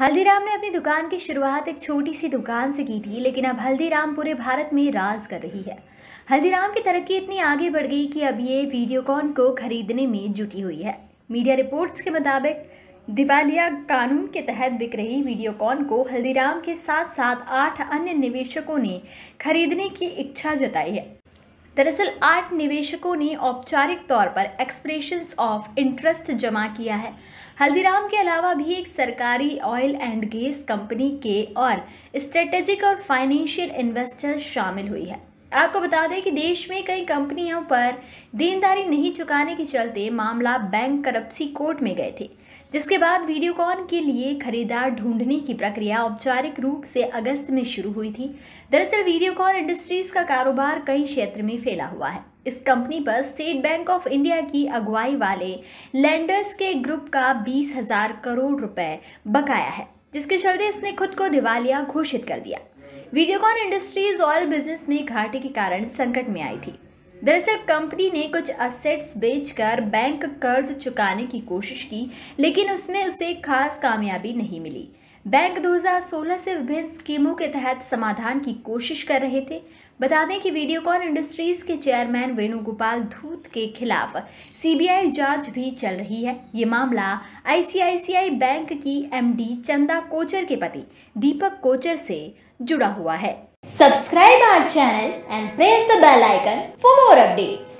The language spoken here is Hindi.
हल्दीराम ने अपनी दुकान की शुरुआत एक छोटी सी दुकान से की थी लेकिन अब हल्दीराम पूरे भारत में राज कर रही है हल्दीराम की तरक्की इतनी आगे बढ़ गई कि अब ये वीडियोकॉन को खरीदने में जुटी हुई है मीडिया रिपोर्ट्स के मुताबिक दिवालिया कानून के तहत बिक रही वीडियोकॉन को हल्दीराम के साथ साथ आठ अन्य निवेशकों ने खरीदने की इच्छा जताई है दरअसल आठ निवेशकों ने औपचारिक तौर पर एक्सप्रेशंस ऑफ इंटरेस्ट जमा किया है हल्दीराम के अलावा भी एक सरकारी ऑयल एंड गैस कंपनी के और स्ट्रेटेजिक और फाइनेंशियल इन्वेस्टर्स शामिल हुई है आपको बता दें कि देश में कई कंपनियों पर देनदारी नहीं चुकाने के चलते मामला बैंक करप्सी कोर्ट में गए थे जिसके बाद वीडियोकॉन के लिए खरीदार ढूंढने की प्रक्रिया औपचारिक रूप से अगस्त में शुरू हुई थी दरअसल वीडियोकॉन इंडस्ट्रीज़ का कारोबार कई क्षेत्र में फैला हुआ है इस कंपनी पर स्टेट बैंक ऑफ इंडिया की अगुवाई वाले लैंडर्स के ग्रुप का बीस हजार करोड़ रुपए बकाया है जिसके चलते इसने खुद को दिवालिया घोषित कर दिया वीडियोकॉन इंडस्ट्रीज ऑयल बिजनेस में घाटे के कारण संकट में आई थी दरअसल कंपनी ने कुछ असेट्स बेचकर बैंक कर्ज चुकाने की कोशिश की लेकिन उसमें उसे खास कामयाबी नहीं मिली बैंक 2016 से विभिन्न स्कीमों के तहत समाधान की कोशिश कर रहे थे बता दें कि वीडियोकॉन इंडस्ट्रीज के चेयरमैन वेणुगोपाल धूत के खिलाफ सीबीआई जांच भी चल रही है ये मामला आईसीआईसीआई बैंक की एमडी चंदा कोचर के पति दीपक कोचर से जुड़ा हुआ है subscribe our channel and press the bell icon for more update